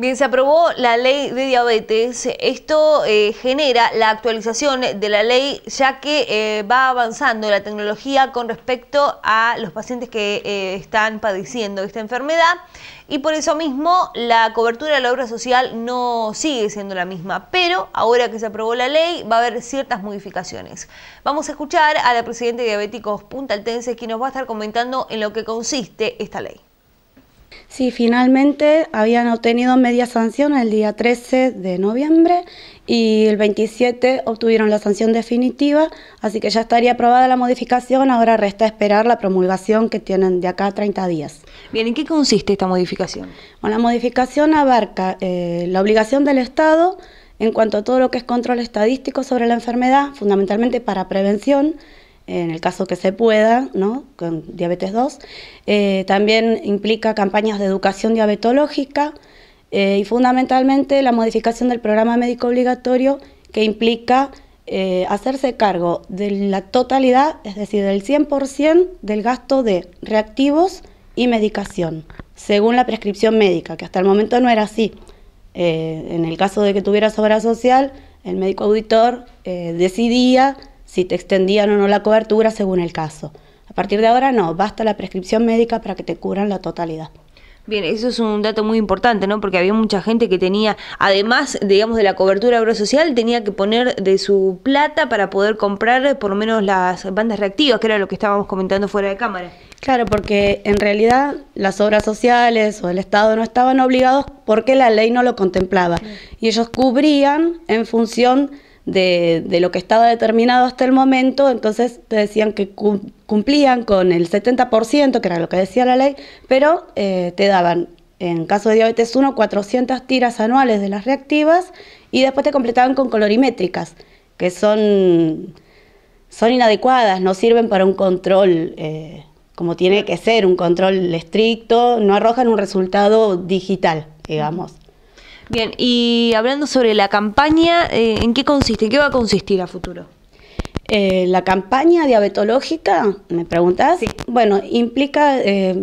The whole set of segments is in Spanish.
Bien, se aprobó la ley de diabetes. Esto eh, genera la actualización de la ley ya que eh, va avanzando la tecnología con respecto a los pacientes que eh, están padeciendo esta enfermedad y por eso mismo la cobertura de la obra social no sigue siendo la misma. Pero ahora que se aprobó la ley va a haber ciertas modificaciones. Vamos a escuchar a la Presidenta de Diabéticos Puntaltense que nos va a estar comentando en lo que consiste esta ley. Sí, finalmente habían obtenido media sanción el día 13 de noviembre y el 27 obtuvieron la sanción definitiva, así que ya estaría aprobada la modificación, ahora resta esperar la promulgación que tienen de acá a 30 días. Bien, ¿en qué consiste esta modificación? Bueno, la modificación abarca eh, la obligación del Estado en cuanto a todo lo que es control estadístico sobre la enfermedad, fundamentalmente para prevención, en el caso que se pueda, con diabetes 2. Eh, también implica campañas de educación diabetológica eh, y fundamentalmente la modificación del programa médico obligatorio que implica eh, hacerse cargo de la totalidad, es decir, del 100% del gasto de reactivos y medicación, según la prescripción médica, que hasta el momento no era así. en el caso de que tuviera sobra social, el médico auditor decidía si te extendían o no la cobertura según el caso. A partir de ahora no, basta la prescripción médica para que te cubran la totalidad. Bien, eso es un dato muy importante, ¿no? Porque había mucha gente que tenía, además, digamos, de la cobertura agrosocial, tenía que poner de su plata para poder comprar eh, por lo menos las bandas reactivas, que era lo que estábamos comentando fuera de cámara. Claro, porque en realidad las obras sociales o el Estado no estaban obligados porque la ley no lo contemplaba. Y ellos cubrían en función de, lo que estaba determinado hasta el momento, entonces te decían que cumplían con el 70%, que era lo que decía la ley, pero eh, te daban, en caso de diabetes 1, 400 tiras anuales de las reactivas y después te completaban con colorimétricas, que son, son inadecuadas, no sirven para un control. Eh, como tiene que ser, un control estricto, no arrojan un resultado digital, digamos. Bien, y hablando sobre la campaña, eh, ¿en qué consiste? ¿En qué va a consistir a futuro? Eh, la campaña diabetológica, ¿me preguntas? Sí. Bueno, implica, eh,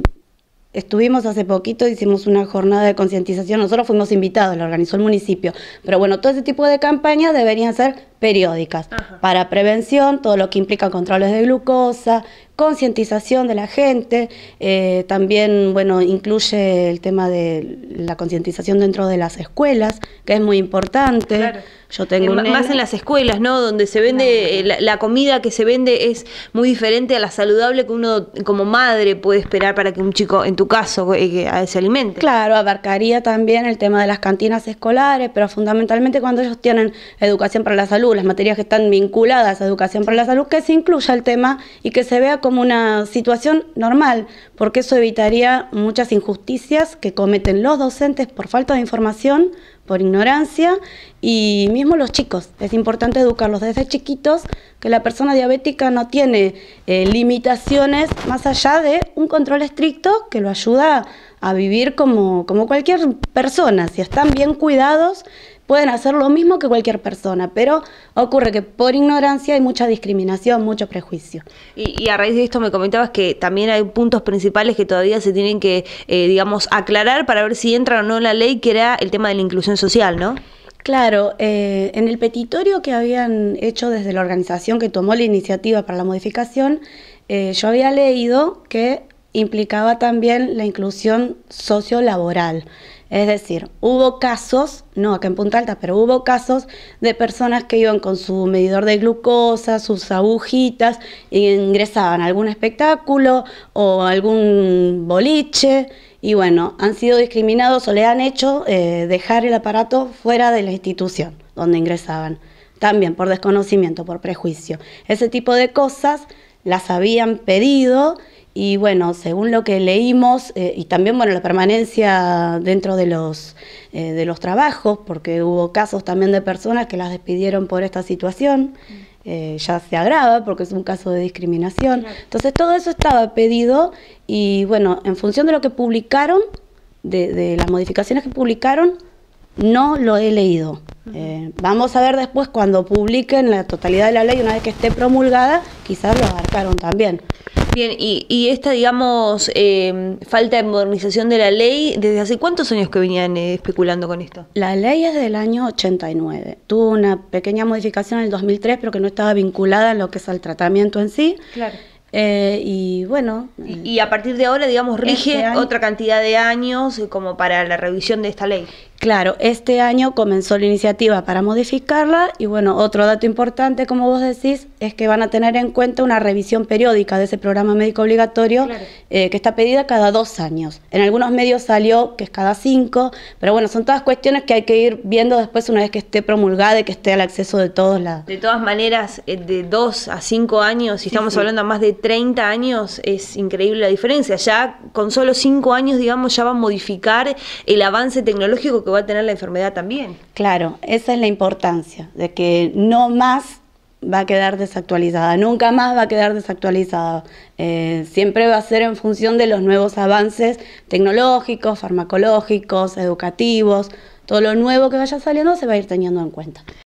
estuvimos hace poquito, hicimos una jornada de concientización, nosotros fuimos invitados, la organizó el municipio, pero bueno, todo ese tipo de campañas deberían ser periódicas, para prevención, todo lo que implica controles de glucosa, concientización de la gente, eh, también bueno, incluye el tema de la concientización dentro de las escuelas, que es muy importante. Yo tengo eh, más en las escuelas, ¿no? Donde se vende, eh, la, comida que se vende es muy diferente a la saludable que uno como madre puede esperar para que un chico, en tu caso, eh, ah, se alimente. Claro, abarcaría también el tema de las cantinas escolares, pero fundamentalmente cuando ellos tienen educación para la salud, las materias que están vinculadas a educación para la salud, que se incluya el tema y que se vea como una situación normal, porque eso evitaría muchas injusticias que cometen los docentes por falta de información por ignorancia y mismo los chicos. Es importante educarlos desde chiquitos que la persona diabética no tiene eh, limitaciones más allá de un control estricto que lo ayuda a vivir como, como cualquier persona. Si están bien cuidados, pueden hacer lo mismo que cualquier persona, pero ocurre que por ignorancia hay mucha discriminación, mucho prejuicio. Y, a raíz de esto me comentabas que también hay puntos principales que todavía se tienen que, eh, digamos, aclarar para ver si entra o no en la ley, que era el tema de la inclusión social, ¿no? Claro, eh, en el petitorio que habían hecho desde la organización que tomó la iniciativa para la modificación, eh, yo había leído que implicaba también la inclusión sociolaboral. Es decir, hubo casos, no acá en Punta Alta, pero hubo casos de personas que iban con su medidor de glucosa, sus agujitas, e ingresaban a algún espectáculo o algún boliche y bueno, han sido discriminados o le han hecho eh, dejar el aparato fuera de la institución donde ingresaban. También por desconocimiento, por prejuicio. Ese tipo de cosas las habían pedido y bueno, según lo que leímos, eh, y también bueno, la permanencia dentro de los, eh, de los trabajos, porque hubo casos también de personas que las despidieron por esta situación, mm. eh, ya se agrava porque es un caso de discriminación. Entonces todo eso estaba pedido y bueno, en función de lo que publicaron, de, las modificaciones que publicaron, no lo he leído. vamos a ver después cuando publiquen la totalidad de la ley, una vez que esté promulgada, quizás lo abarcaron también. Bien, y, esta, digamos, em, falta de modernización de la ley, ¿desde hace cuántos años que venían eh, especulando con esto? La ley es del año 89. Tuvo una pequeña modificación en el 2003, pero que no estaba vinculada a lo que es al tratamiento en sí. Claro. Eh, y bueno. Y, a partir de ahora, digamos, este rige otra cantidad de años eh, como para la revisión de esta ley. Claro, este año comenzó la iniciativa para modificarla y bueno, otro dato importante, como vos decís, es que van a tener en cuenta una revisión periódica de ese programa médico obligatorio eh, que está pedida cada dos años. En algunos medios salió que es cada cinco, pero bueno, son todas cuestiones que hay que ir viendo después una vez que esté promulgada y que esté al acceso de todos. lados. De todas maneras, eh, de dos a cinco años, si estamos hablando de más de 30 años, es increíble la diferencia. Ya con solo cinco años, digamos, ya va a modificar el avance tecnológico que va a tener la enfermedad también. Claro, esa es la importancia, de que no más va a quedar desactualizada, nunca más va a quedar desactualizada. Eh, siempre va a ser en función de los nuevos avances tecnológicos, farmacológicos, educativos, todo lo nuevo que vaya saliendo se va a ir teniendo en cuenta.